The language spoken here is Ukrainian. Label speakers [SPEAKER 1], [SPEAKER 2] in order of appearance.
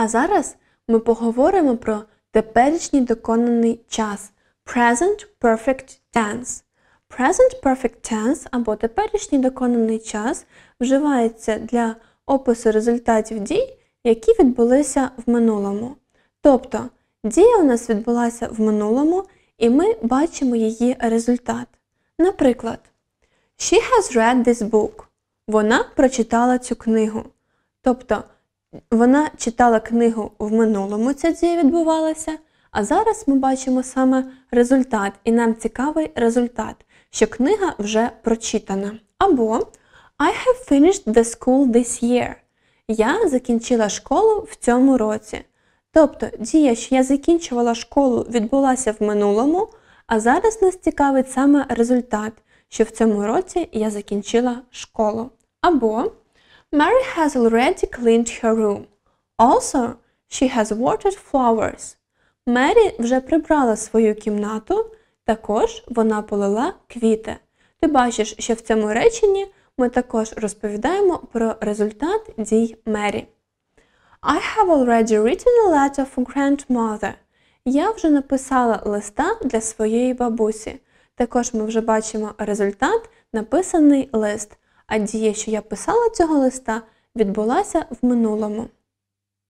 [SPEAKER 1] А зараз ми поговоримо про теперішній доконаний час Present Perfect Tense. Present Perfect Tense або теперішній доконаний час вживається для опису результатів дій, які відбулися в минулому. Тобто дія у нас відбулася в минулому і ми бачимо її результат. Наприклад, She has read this book. Вона прочитала цю книгу. Тобто вона читала книгу в минулому, ця дія відбувалася, а зараз ми бачимо саме результат, і нам цікавий результат, що книга вже прочитана. Або I have finished the school this year. Я закінчила школу в цьому році. Тобто дія, що я закінчувала школу, відбулася в минулому, а зараз нас цікавить саме результат, що в цьому році я закінчила школу. Або Mary has already cleaned her room. Also, she has watered flowers. Мері вже прибрала свою кімнату, також вона полила квіти. Ти бачиш, що в цьому реченні ми також розповідаємо про результат дій Мері. I have already written a letter for grandmother. Я вже написала листа для своєї бабусі. Також ми вже бачимо результат написаний лист. А дія, що я писала цього листа, відбулася в минулому.